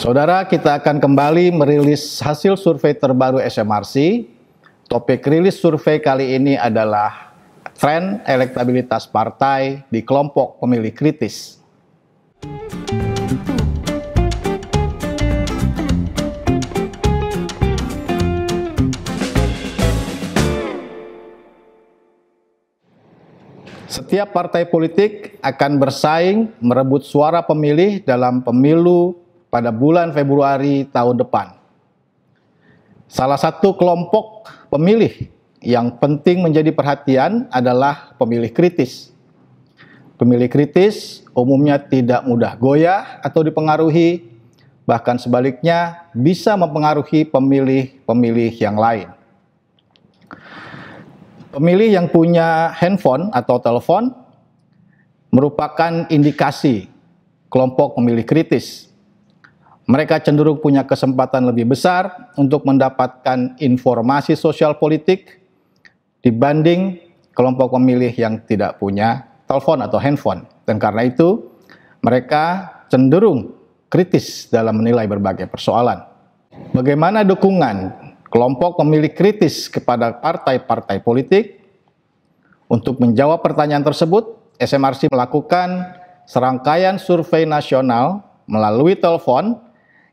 Saudara, kita akan kembali merilis hasil survei terbaru SMRC. Topik rilis survei kali ini adalah tren elektabilitas partai di kelompok pemilih kritis. Setiap partai politik akan bersaing merebut suara pemilih dalam pemilu pada bulan Februari tahun depan. Salah satu kelompok pemilih yang penting menjadi perhatian adalah pemilih kritis. Pemilih kritis umumnya tidak mudah goyah atau dipengaruhi, bahkan sebaliknya bisa mempengaruhi pemilih-pemilih yang lain. Pemilih yang punya handphone atau telepon merupakan indikasi kelompok pemilih kritis mereka cenderung punya kesempatan lebih besar untuk mendapatkan informasi sosial politik dibanding kelompok pemilih yang tidak punya telepon atau handphone. Dan karena itu, mereka cenderung kritis dalam menilai berbagai persoalan. Bagaimana dukungan kelompok pemilih kritis kepada partai-partai politik? Untuk menjawab pertanyaan tersebut, SMRC melakukan serangkaian survei nasional melalui telepon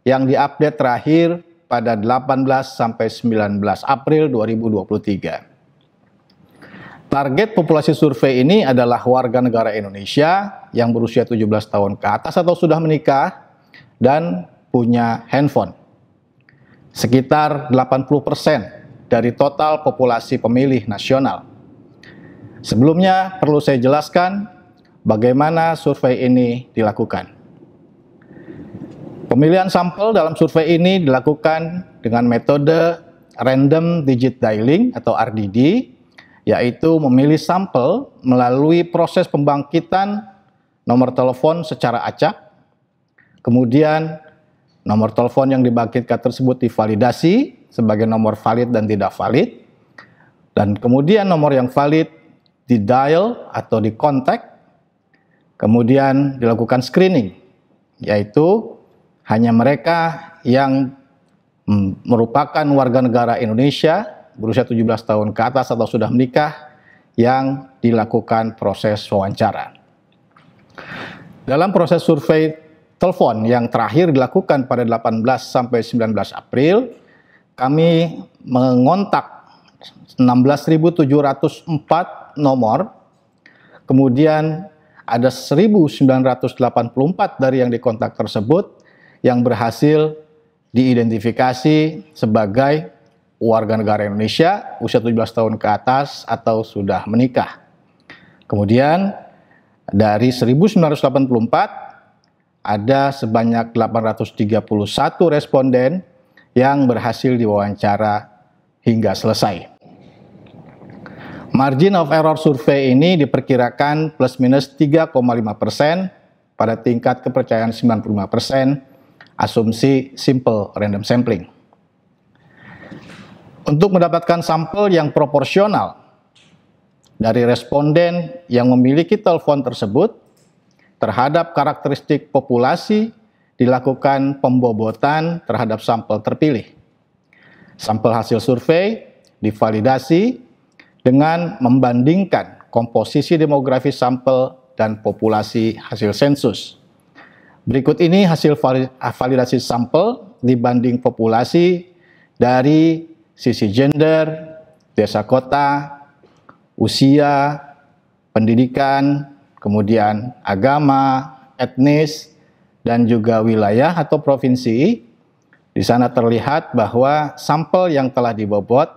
yang diupdate terakhir pada 18 sampai 19 April 2023. Target populasi survei ini adalah warga negara Indonesia yang berusia 17 tahun ke atas atau sudah menikah dan punya handphone. Sekitar 80% dari total populasi pemilih nasional. Sebelumnya perlu saya jelaskan bagaimana survei ini dilakukan. Pemilihan sampel dalam survei ini dilakukan dengan metode random digit dialing atau RDD, yaitu memilih sampel melalui proses pembangkitan nomor telepon secara acak. Kemudian nomor telepon yang dibangkitkan tersebut divalidasi sebagai nomor valid dan tidak valid. Dan kemudian nomor yang valid didial atau dikontak. Kemudian dilakukan screening, yaitu hanya mereka yang mm, merupakan warga negara Indonesia berusia 17 tahun ke atas atau sudah menikah yang dilakukan proses wawancara. Dalam proses survei telepon yang terakhir dilakukan pada 18 sampai 19 April, kami mengontak 16.704 nomor, kemudian ada 1.984 dari yang dikontak tersebut yang berhasil diidentifikasi sebagai warga negara Indonesia usia 17 tahun ke atas atau sudah menikah. Kemudian dari 1984 ada sebanyak 831 responden yang berhasil diwawancara hingga selesai. Margin of error survei ini diperkirakan plus minus 3,5 persen pada tingkat kepercayaan 95 persen asumsi simple random sampling. Untuk mendapatkan sampel yang proporsional dari responden yang memiliki telepon tersebut terhadap karakteristik populasi dilakukan pembobotan terhadap sampel terpilih. Sampel hasil survei divalidasi dengan membandingkan komposisi demografi sampel dan populasi hasil sensus. Berikut ini hasil validasi sampel dibanding populasi dari sisi gender, desa kota, usia, pendidikan, kemudian agama, etnis, dan juga wilayah atau provinsi. Di sana terlihat bahwa sampel yang telah dibobot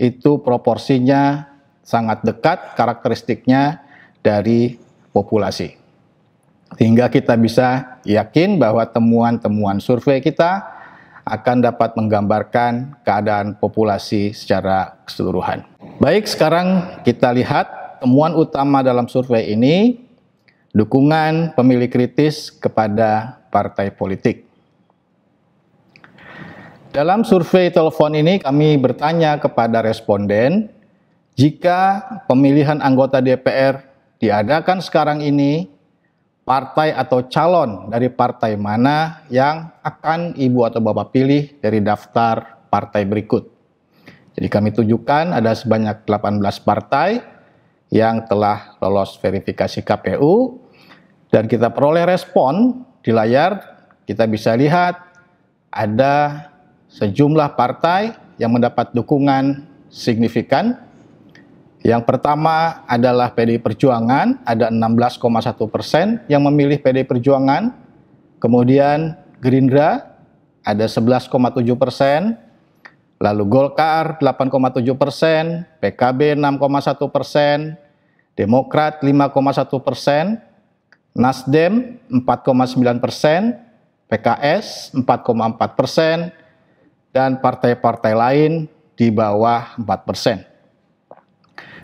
itu proporsinya sangat dekat karakteristiknya dari populasi. Sehingga kita bisa yakin bahwa temuan-temuan survei kita akan dapat menggambarkan keadaan populasi secara keseluruhan. Baik, sekarang kita lihat temuan utama dalam survei ini dukungan pemilih kritis kepada partai politik. Dalam survei telepon ini kami bertanya kepada responden jika pemilihan anggota DPR diadakan sekarang ini partai atau calon dari partai mana yang akan ibu atau bapak pilih dari daftar partai berikut. Jadi kami tunjukkan ada sebanyak 18 partai yang telah lolos verifikasi KPU dan kita peroleh respon di layar kita bisa lihat ada sejumlah partai yang mendapat dukungan signifikan yang pertama adalah PDI Perjuangan, ada 16,1 persen yang memilih PDI Perjuangan. Kemudian Gerindra, ada 11,7 persen. Lalu Golkar, 8,7 persen. PKB, 6,1 persen. Demokrat, 5,1 persen. Nasdem, 4,9 persen. PKS, 4,4 persen. Dan partai-partai lain di bawah 4 persen.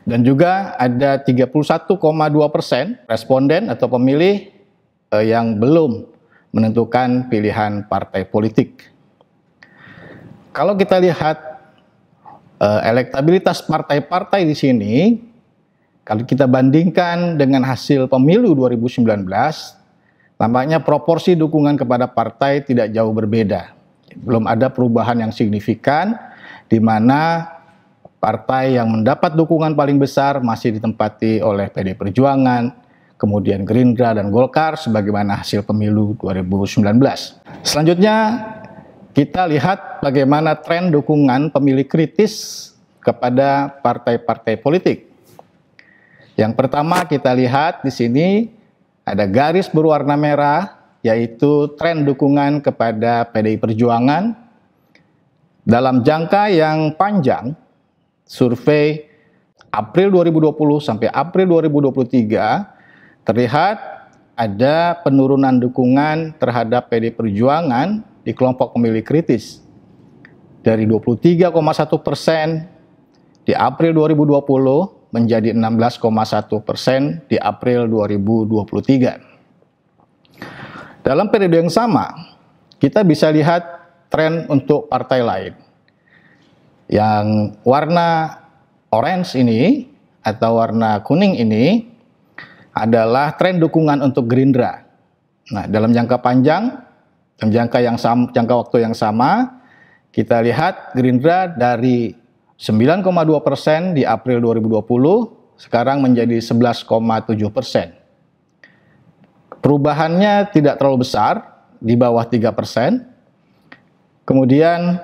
Dan juga ada 31,2 persen responden atau pemilih eh, yang belum menentukan pilihan partai politik. Kalau kita lihat eh, elektabilitas partai-partai di sini, kalau kita bandingkan dengan hasil pemilu 2019, tampaknya proporsi dukungan kepada partai tidak jauh berbeda. Belum ada perubahan yang signifikan di mana Partai yang mendapat dukungan paling besar masih ditempati oleh PD Perjuangan, kemudian Gerindra dan Golkar sebagaimana hasil pemilu 2019. Selanjutnya kita lihat bagaimana tren dukungan pemilih kritis kepada partai-partai politik. Yang pertama kita lihat di sini ada garis berwarna merah yaitu tren dukungan kepada PDI Perjuangan dalam jangka yang panjang survei April 2020 sampai April 2023 terlihat ada penurunan dukungan terhadap PD Perjuangan di kelompok pemilih kritis dari 23,1 persen di April 2020 menjadi 16,1 persen di April 2023. Dalam periode yang sama, kita bisa lihat tren untuk partai lain. Yang warna orange ini atau warna kuning ini adalah tren dukungan untuk Gerindra. Nah, dalam jangka panjang, dalam jangka yang sama, jangka waktu yang sama, kita lihat Gerindra dari 9,2 persen di April 2020 sekarang menjadi 11,7 persen. Perubahannya tidak terlalu besar, di bawah 3 persen. Kemudian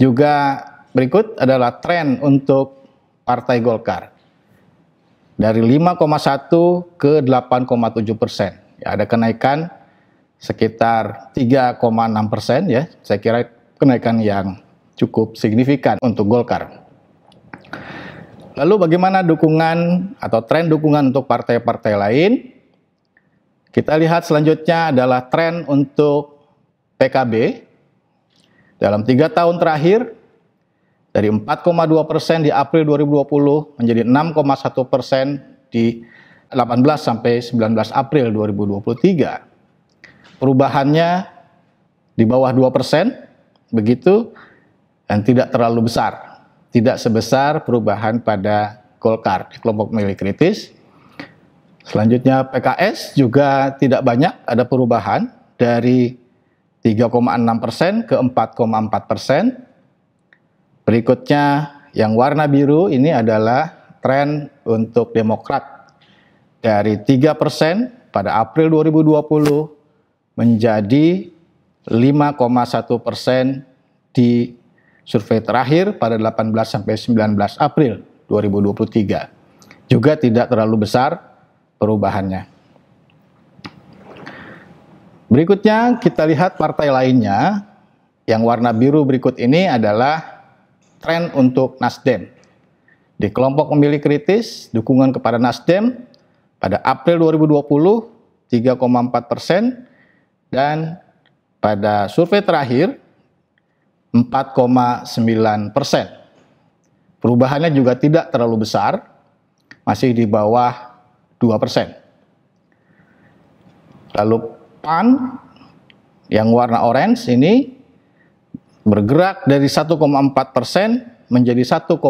juga berikut adalah tren untuk Partai Golkar. Dari 5,1 ke 8,7 persen. Ya, ada kenaikan sekitar 3,6 persen ya. Saya kira kenaikan yang cukup signifikan untuk Golkar. Lalu bagaimana dukungan atau tren dukungan untuk partai-partai lain? Kita lihat selanjutnya adalah tren untuk PKB. Dalam tiga tahun terakhir, dari 4,2 persen di April 2020 menjadi 6,1 persen di 18 sampai 19 April 2023. Perubahannya di bawah 2 persen, begitu, dan tidak terlalu besar. Tidak sebesar perubahan pada Golkar di kelompok milik kritis. Selanjutnya PKS juga tidak banyak ada perubahan dari 3,6 persen ke 4,4 persen Berikutnya yang warna biru ini adalah tren untuk Demokrat dari 3% pada April 2020 menjadi 5,1% di survei terakhir pada 18 sampai 19 April 2023. Juga tidak terlalu besar perubahannya. Berikutnya kita lihat partai lainnya. Yang warna biru berikut ini adalah tren untuk Nasdem. Di kelompok pemilih kritis, dukungan kepada Nasdem pada April 2020 3,4 persen dan pada survei terakhir 4,9 persen. Perubahannya juga tidak terlalu besar, masih di bawah 2 persen. Lalu PAN yang warna orange ini bergerak dari 1,4 persen menjadi 1,6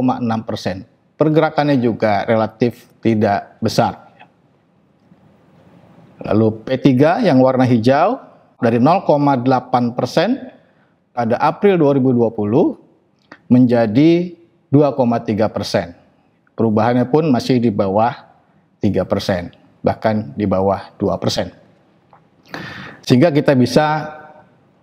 persen. Pergerakannya juga relatif tidak besar. Lalu P3 yang warna hijau dari 0,8 persen pada April 2020 menjadi 2,3 persen. Perubahannya pun masih di bawah 3 persen, bahkan di bawah 2 persen. Sehingga kita bisa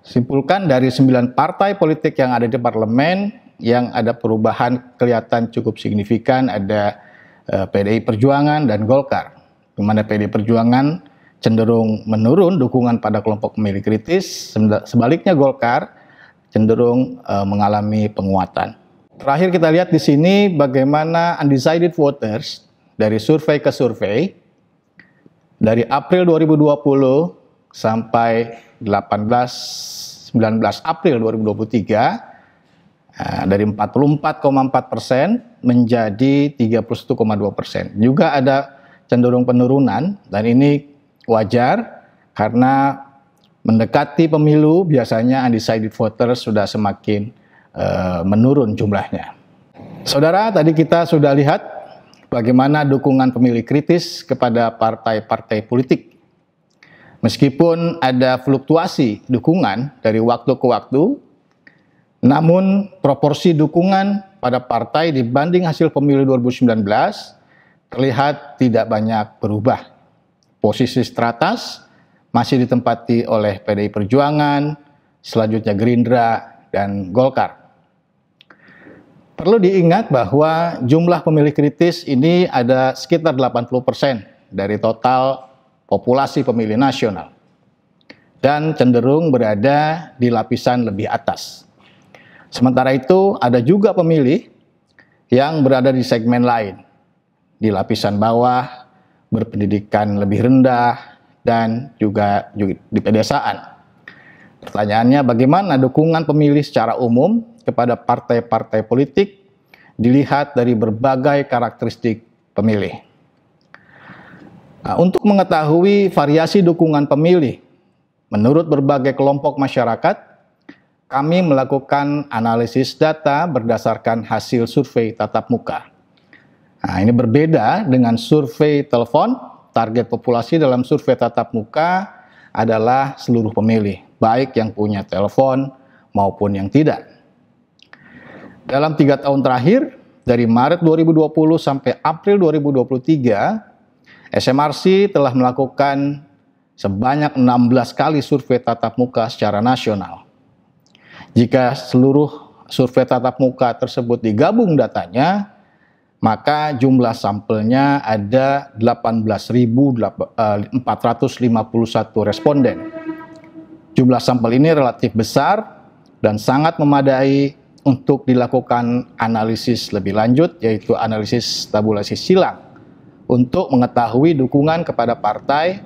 Simpulkan dari sembilan partai politik yang ada di parlemen yang ada perubahan kelihatan cukup signifikan ada eh, PDI Perjuangan dan Golkar. Di mana PDI Perjuangan cenderung menurun dukungan pada kelompok pemilih kritis, sebaliknya Golkar cenderung eh, mengalami penguatan. Terakhir kita lihat di sini bagaimana undecided voters dari survei ke survei dari April 2020 sampai 18 19 April 2023 eh, dari 44,4 persen menjadi 31,2 persen. Juga ada cenderung penurunan dan ini wajar karena mendekati pemilu biasanya undecided voters sudah semakin eh, menurun jumlahnya. Saudara, tadi kita sudah lihat bagaimana dukungan pemilih kritis kepada partai-partai politik Meskipun ada fluktuasi dukungan dari waktu ke waktu, namun proporsi dukungan pada partai dibanding hasil pemilu 2019 terlihat tidak banyak berubah. Posisi stratas masih ditempati oleh PDI Perjuangan, selanjutnya Gerindra dan Golkar. Perlu diingat bahwa jumlah pemilih kritis ini ada sekitar 80% dari total populasi pemilih nasional dan cenderung berada di lapisan lebih atas. Sementara itu, ada juga pemilih yang berada di segmen lain, di lapisan bawah, berpendidikan lebih rendah, dan juga, di pedesaan. Pertanyaannya, bagaimana dukungan pemilih secara umum kepada partai-partai politik dilihat dari berbagai karakteristik pemilih? Nah, untuk mengetahui variasi dukungan pemilih menurut berbagai kelompok masyarakat, kami melakukan analisis data berdasarkan hasil survei tatap muka. Nah, ini berbeda dengan survei telepon. Target populasi dalam survei tatap muka adalah seluruh pemilih, baik yang punya telepon maupun yang tidak. Dalam tiga tahun terakhir, dari Maret 2020 sampai April 2023, SMRC telah melakukan sebanyak 16 kali survei tatap muka secara nasional. Jika seluruh survei tatap muka tersebut digabung datanya, maka jumlah sampelnya ada 18.451 eh, responden. Jumlah sampel ini relatif besar dan sangat memadai untuk dilakukan analisis lebih lanjut yaitu analisis tabulasi silang untuk mengetahui dukungan kepada partai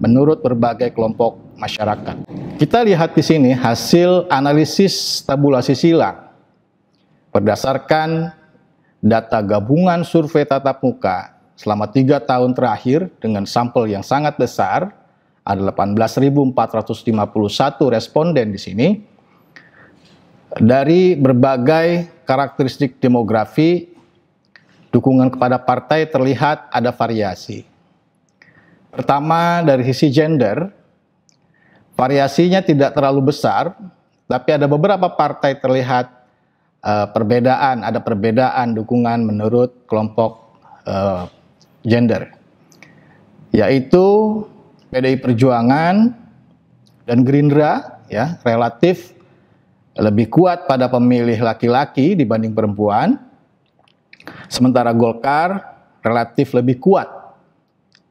menurut berbagai kelompok masyarakat. Kita lihat di sini hasil analisis tabulasi silang berdasarkan data gabungan survei tatap muka selama tiga tahun terakhir dengan sampel yang sangat besar ada 18.451 responden di sini dari berbagai karakteristik demografi dukungan kepada partai terlihat ada variasi. Pertama, dari sisi gender, variasinya tidak terlalu besar, tapi ada beberapa partai terlihat uh, perbedaan, ada perbedaan dukungan menurut kelompok uh, gender, yaitu PDI Perjuangan dan Gerindra, ya relatif lebih kuat pada pemilih laki-laki dibanding perempuan Sementara Golkar relatif lebih kuat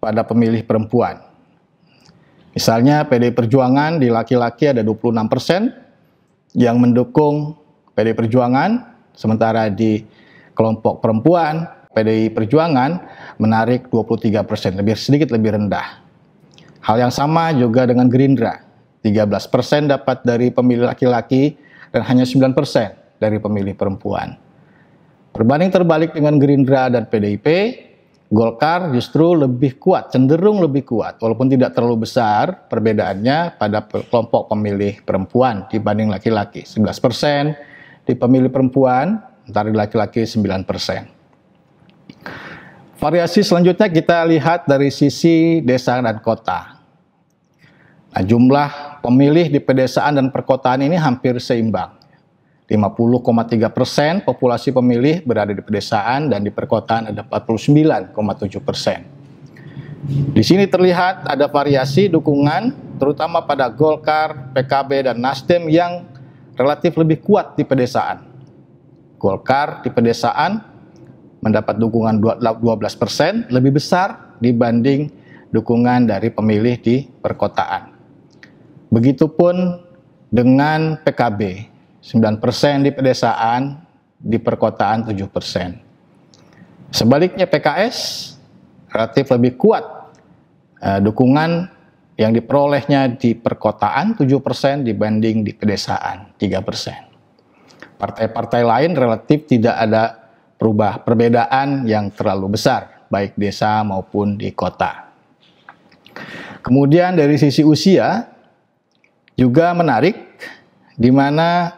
pada pemilih perempuan. Misalnya PD Perjuangan di laki-laki ada 26 persen yang mendukung PD Perjuangan, sementara di kelompok perempuan PDI Perjuangan menarik 23 persen, lebih sedikit lebih rendah. Hal yang sama juga dengan Gerindra, 13 persen dapat dari pemilih laki-laki dan hanya 9 persen dari pemilih perempuan. Berbanding terbalik dengan Gerindra dan PDIP, Golkar justru lebih kuat, cenderung lebih kuat, walaupun tidak terlalu besar perbedaannya pada kelompok pemilih perempuan dibanding laki-laki, 11 persen di pemilih perempuan, antara laki-laki 9 persen. Variasi selanjutnya kita lihat dari sisi desa dan kota. Nah, jumlah pemilih di pedesaan dan perkotaan ini hampir seimbang. 50,3 persen populasi pemilih berada di pedesaan dan di perkotaan ada 49,7 persen. Di sini terlihat ada variasi dukungan terutama pada Golkar, PKB, dan Nasdem yang relatif lebih kuat di pedesaan. Golkar di pedesaan mendapat dukungan 12 persen lebih besar dibanding dukungan dari pemilih di perkotaan. Begitupun dengan PKB 9% di pedesaan, di perkotaan 7%. Sebaliknya PKS relatif lebih kuat eh, dukungan yang diperolehnya di perkotaan 7% dibanding di pedesaan 3%. Partai-partai lain relatif tidak ada perubah perbedaan yang terlalu besar baik desa maupun di kota. Kemudian dari sisi usia juga menarik di mana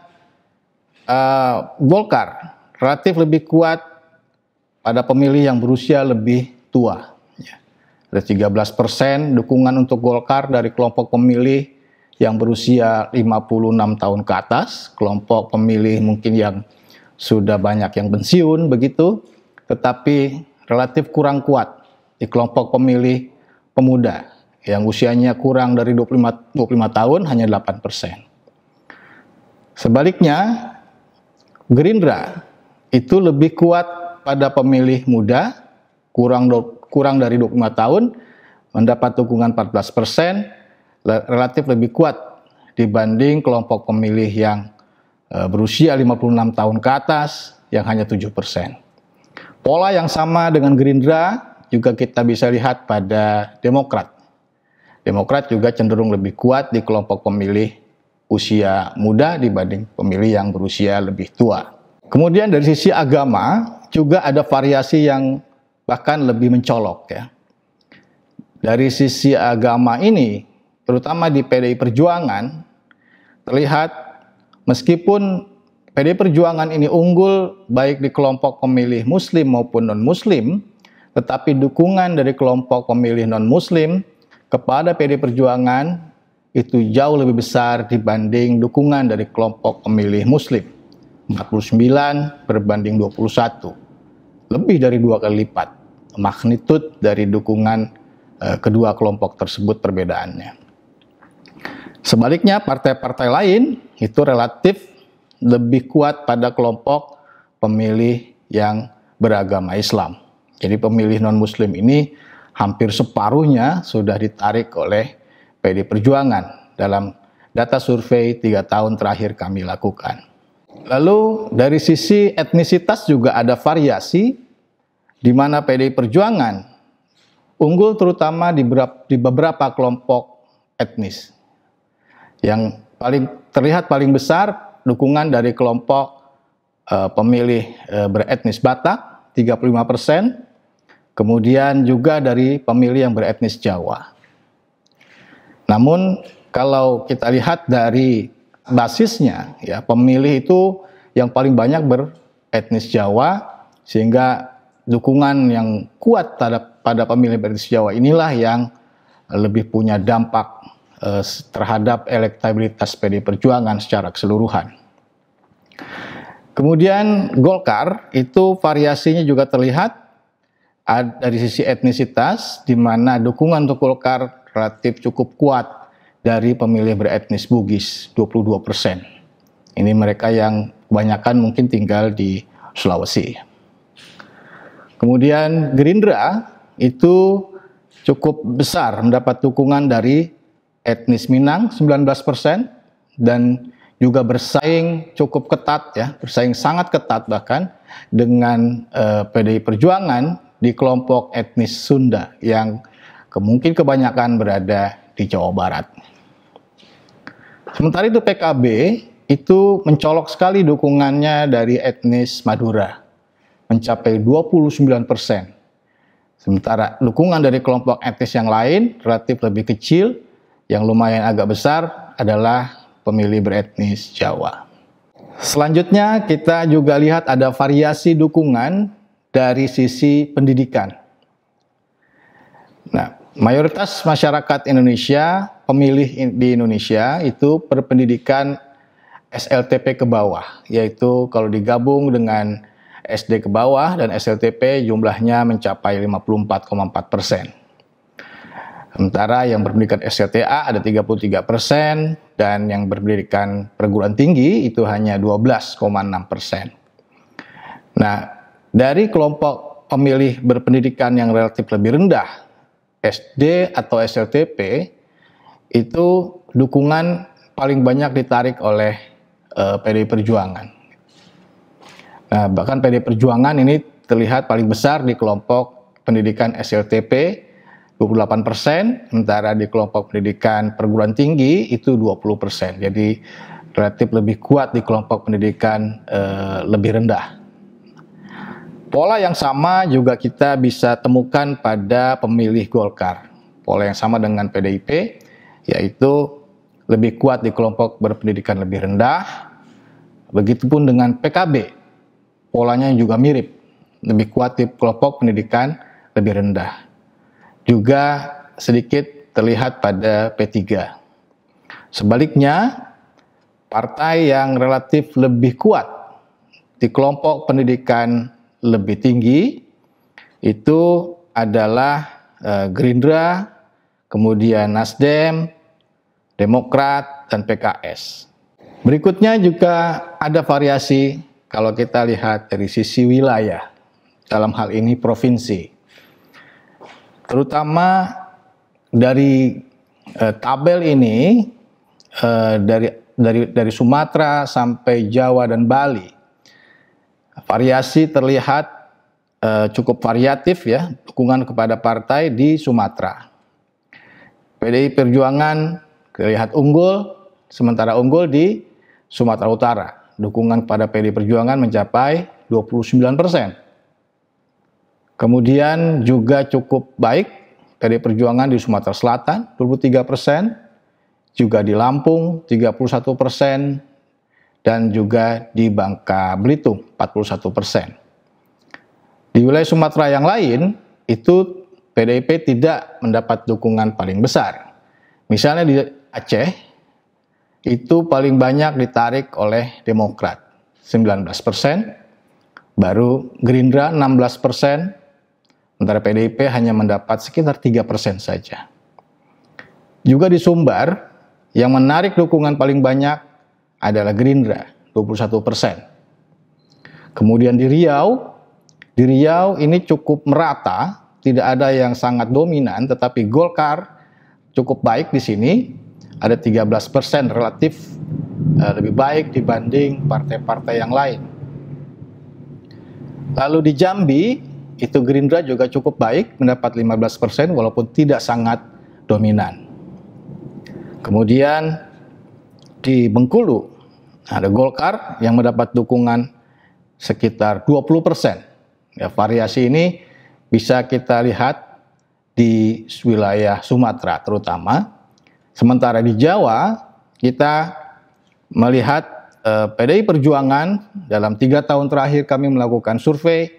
uh, Golkar relatif lebih kuat pada pemilih yang berusia lebih tua. Ya. Ada 13 persen dukungan untuk Golkar dari kelompok pemilih yang berusia 56 tahun ke atas, kelompok pemilih mungkin yang sudah banyak yang pensiun begitu, tetapi relatif kurang kuat di kelompok pemilih pemuda yang usianya kurang dari 25, 25 tahun hanya 8 persen. Sebaliknya, Gerindra itu lebih kuat pada pemilih muda, kurang do, kurang dari 25 tahun, mendapat dukungan 14 persen, relatif lebih kuat dibanding kelompok pemilih yang e, berusia 56 tahun ke atas yang hanya 7 persen. Pola yang sama dengan Gerindra juga kita bisa lihat pada Demokrat. Demokrat juga cenderung lebih kuat di kelompok pemilih usia muda dibanding pemilih yang berusia lebih tua. Kemudian dari sisi agama juga ada variasi yang bahkan lebih mencolok ya. Dari sisi agama ini, terutama di PDI Perjuangan, terlihat meskipun PDI Perjuangan ini unggul baik di kelompok pemilih muslim maupun non-muslim, tetapi dukungan dari kelompok pemilih non-muslim kepada PDI Perjuangan itu jauh lebih besar dibanding dukungan dari kelompok pemilih muslim. 49 berbanding 21. Lebih dari dua kali lipat magnitud dari dukungan e, kedua kelompok tersebut perbedaannya. Sebaliknya partai-partai lain itu relatif lebih kuat pada kelompok pemilih yang beragama Islam. Jadi pemilih non muslim ini hampir separuhnya sudah ditarik oleh PD Perjuangan dalam data survei tiga tahun terakhir kami lakukan. Lalu dari sisi etnisitas juga ada variasi di mana PD Perjuangan unggul terutama di beberapa, kelompok etnis. Yang paling terlihat paling besar dukungan dari kelompok uh, pemilih uh, beretnis Batak 35%, kemudian juga dari pemilih yang beretnis Jawa namun kalau kita lihat dari basisnya ya pemilih itu yang paling banyak beretnis Jawa sehingga dukungan yang kuat terhadap pada pemilih beretnis Jawa inilah yang lebih punya dampak eh, terhadap elektabilitas PD Perjuangan secara keseluruhan. Kemudian Golkar itu variasinya juga terlihat dari sisi etnisitas di mana dukungan untuk Golkar relatif cukup kuat dari pemilih beretnis Bugis, 22 persen. Ini mereka yang kebanyakan mungkin tinggal di Sulawesi. Kemudian Gerindra itu cukup besar mendapat dukungan dari etnis Minang 19 persen dan juga bersaing cukup ketat ya, bersaing sangat ketat bahkan dengan eh, PDI Perjuangan di kelompok etnis Sunda yang Kemungkin kebanyakan berada di Jawa Barat. Sementara itu PKB itu mencolok sekali dukungannya dari etnis Madura, mencapai 29 persen. Sementara dukungan dari kelompok etnis yang lain relatif lebih kecil, yang lumayan agak besar adalah pemilih beretnis Jawa. Selanjutnya kita juga lihat ada variasi dukungan dari sisi pendidikan. Mayoritas masyarakat Indonesia, pemilih di Indonesia itu berpendidikan SLTP ke bawah, yaitu kalau digabung dengan SD ke bawah dan SLTP jumlahnya mencapai 54,4 persen. Sementara yang berpendidikan SLTA ada 33 persen dan yang berpendidikan perguruan tinggi itu hanya 12,6 persen. Nah, dari kelompok pemilih berpendidikan yang relatif lebih rendah SD atau SLTP itu dukungan paling banyak ditarik oleh uh, eh, PD Perjuangan. Nah, bahkan PD Perjuangan ini terlihat paling besar di kelompok pendidikan SLTP 28 persen, sementara di kelompok pendidikan perguruan tinggi itu 20 persen. Jadi relatif lebih kuat di kelompok pendidikan eh, lebih rendah. Pola yang sama juga kita bisa temukan pada pemilih Golkar. Pola yang sama dengan PDIP, yaitu lebih kuat di kelompok berpendidikan lebih rendah. Begitupun dengan PKB, polanya juga mirip, lebih kuat di kelompok pendidikan lebih rendah. Juga sedikit terlihat pada P3. Sebaliknya, partai yang relatif lebih kuat di kelompok pendidikan lebih tinggi itu adalah eh, Gerindra, kemudian Nasdem, Demokrat, dan PKS. Berikutnya juga ada variasi kalau kita lihat dari sisi wilayah, dalam hal ini provinsi. Terutama dari eh, tabel ini, eh, dari, dari, dari Sumatera sampai Jawa dan Bali, Variasi terlihat eh, cukup variatif ya dukungan kepada partai di Sumatera. PDI Perjuangan terlihat unggul, sementara unggul di Sumatera Utara. Dukungan pada PDI Perjuangan mencapai 29 persen. Kemudian juga cukup baik PDI Perjuangan di Sumatera Selatan 23 persen, juga di Lampung 31 persen, dan juga di Bangka Belitung 41 persen. Di wilayah Sumatera yang lain, itu PDIP tidak mendapat dukungan paling besar. Misalnya di Aceh, itu paling banyak ditarik oleh Demokrat, 19 persen, baru Gerindra 16 persen, sementara PDIP hanya mendapat sekitar 3 persen saja. Juga di Sumbar, yang menarik dukungan paling banyak adalah Gerindra 21 persen. Kemudian di Riau, di Riau ini cukup merata, tidak ada yang sangat dominan, tetapi Golkar cukup baik di sini, ada 13 persen relatif eh, lebih baik dibanding partai-partai yang lain. Lalu di Jambi, itu Gerindra juga cukup baik, mendapat 15 persen walaupun tidak sangat dominan. Kemudian di Bengkulu ada Golkar yang mendapat dukungan sekitar 20 persen. Ya, variasi ini bisa kita lihat di wilayah Sumatera terutama. Sementara di Jawa kita melihat eh, PDI Perjuangan dalam tiga tahun terakhir kami melakukan survei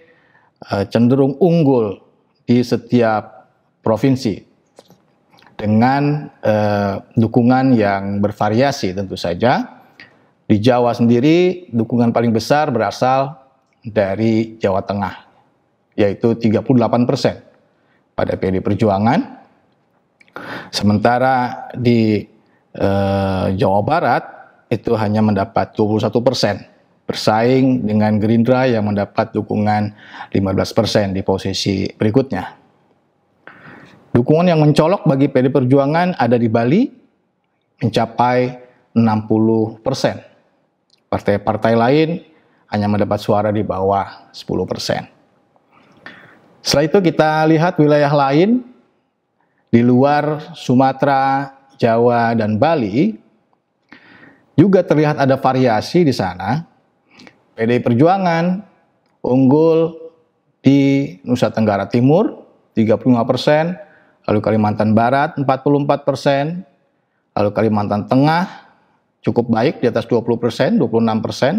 eh, cenderung unggul di setiap provinsi dengan eh, dukungan yang bervariasi tentu saja. Di Jawa sendiri dukungan paling besar berasal dari Jawa Tengah yaitu 38% persen pada PD Perjuangan. Sementara di eh, Jawa Barat itu hanya mendapat 21% persen bersaing dengan Gerindra yang mendapat dukungan 15% persen di posisi berikutnya. Dukungan yang mencolok bagi PD Perjuangan ada di Bali mencapai 60 persen. Partai-partai lain hanya mendapat suara di bawah 10 persen. Setelah itu kita lihat wilayah lain di luar Sumatera, Jawa, dan Bali juga terlihat ada variasi di sana. pd Perjuangan unggul di Nusa Tenggara Timur 35 persen, lalu Kalimantan Barat 44 persen, lalu Kalimantan Tengah cukup baik di atas 20 persen, 26 persen.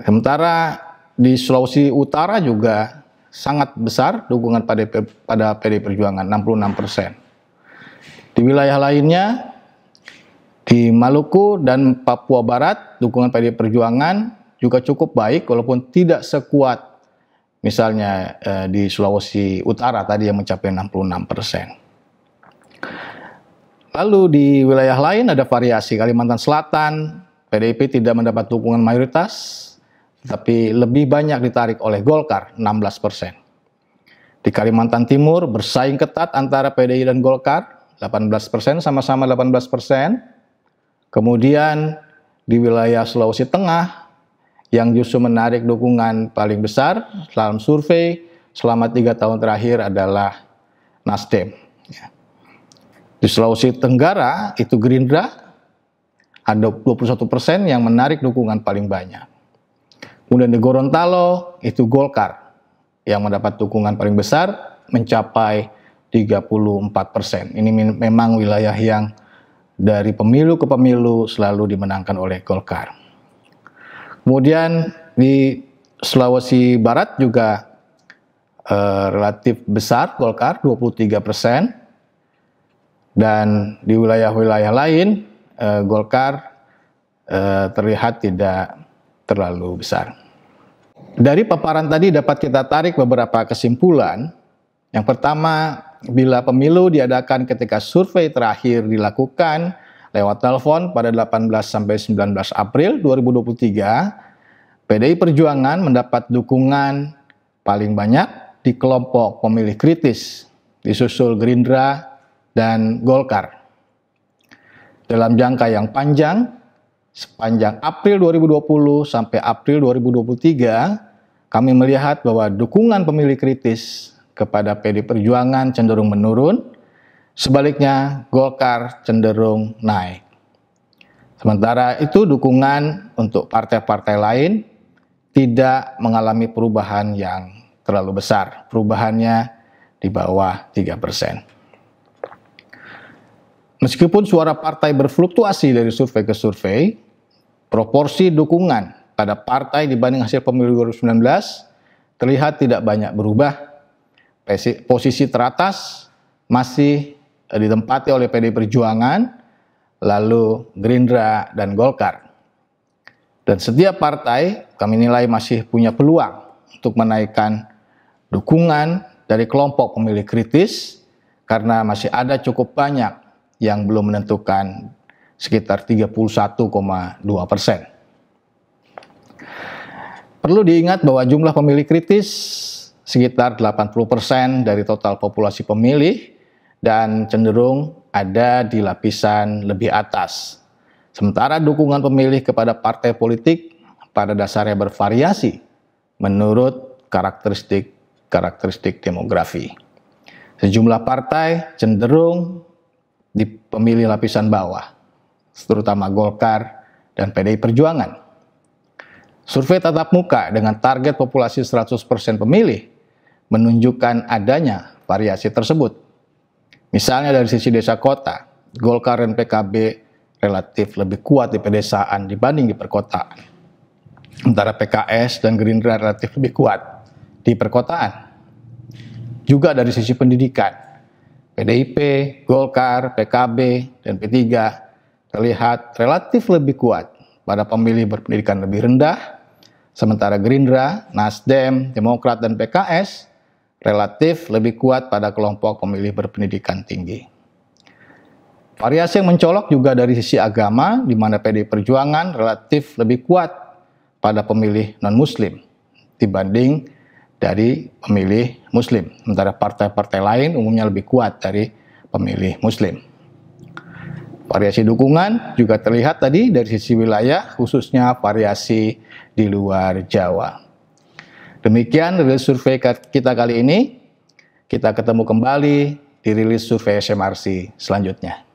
Sementara di Sulawesi Utara juga sangat besar dukungan pada pada PD Perjuangan 66 persen. Di wilayah lainnya di Maluku dan Papua Barat dukungan PD Perjuangan juga cukup baik walaupun tidak sekuat Misalnya eh, di Sulawesi Utara tadi yang mencapai 66 persen. Lalu di wilayah lain ada variasi. Kalimantan Selatan, PDIP tidak mendapat dukungan mayoritas, tapi lebih banyak ditarik oleh Golkar, 16 persen. Di Kalimantan Timur bersaing ketat antara PDI dan Golkar, 18 persen sama-sama 18 persen. Kemudian di wilayah Sulawesi Tengah yang justru menarik dukungan paling besar dalam survei selama tiga tahun terakhir adalah Nasdem. Ya. Di Sulawesi Tenggara itu Gerindra ada 21 persen yang menarik dukungan paling banyak. Kemudian di Gorontalo itu Golkar yang mendapat dukungan paling besar mencapai 34 persen. Ini memang wilayah yang dari pemilu ke pemilu selalu dimenangkan oleh Golkar. Kemudian di Sulawesi Barat juga eh, relatif besar Golkar 23 persen dan di wilayah-wilayah lain eh, Golkar eh, terlihat tidak terlalu besar. Dari paparan tadi dapat kita tarik beberapa kesimpulan. Yang pertama, bila pemilu diadakan ketika survei terakhir dilakukan lewat telepon pada 18 sampai 19 April 2023, PDI Perjuangan mendapat dukungan paling banyak di kelompok pemilih kritis, disusul Gerindra dan Golkar. Dalam jangka yang panjang, sepanjang April 2020 sampai April 2023, kami melihat bahwa dukungan pemilih kritis kepada PD Perjuangan cenderung menurun Sebaliknya, Golkar cenderung naik. Sementara itu dukungan untuk partai-partai lain tidak mengalami perubahan yang terlalu besar. Perubahannya di bawah 3 persen. Meskipun suara partai berfluktuasi dari survei ke survei, proporsi dukungan pada partai dibanding hasil pemilu 2019 terlihat tidak banyak berubah. Posisi teratas masih Eh, ditempati oleh PD Perjuangan, lalu Gerindra dan Golkar. Dan setiap partai kami nilai masih punya peluang untuk menaikkan dukungan dari kelompok pemilih kritis karena masih ada cukup banyak yang belum menentukan sekitar 31,2 persen. Perlu diingat bahwa jumlah pemilih kritis sekitar 80% persen dari total populasi pemilih dan cenderung ada di lapisan lebih atas. Sementara dukungan pemilih kepada partai politik pada dasarnya bervariasi menurut karakteristik-karakteristik demografi. Sejumlah partai cenderung di pemilih lapisan bawah, terutama Golkar dan PDI Perjuangan. Survei tatap muka dengan target populasi 100% pemilih menunjukkan adanya variasi tersebut. Misalnya dari sisi desa kota, Golkar dan PKB relatif lebih kuat di pedesaan dibanding di perkotaan. Antara PKS dan Gerindra relatif lebih kuat di perkotaan. Juga dari sisi pendidikan, PDIP, Golkar, PKB, dan P3 terlihat relatif lebih kuat pada pemilih berpendidikan lebih rendah, sementara Gerindra, Nasdem, Demokrat, dan PKS relatif lebih kuat pada kelompok pemilih berpendidikan tinggi. Variasi yang mencolok juga dari sisi agama, di mana PD Perjuangan relatif lebih kuat pada pemilih non-muslim dibanding dari pemilih muslim. Sementara partai-partai lain umumnya lebih kuat dari pemilih muslim. Variasi dukungan juga terlihat tadi dari sisi wilayah, khususnya variasi di luar Jawa. Demikian rilis survei kita kali ini. Kita ketemu kembali di rilis survei SMRC selanjutnya.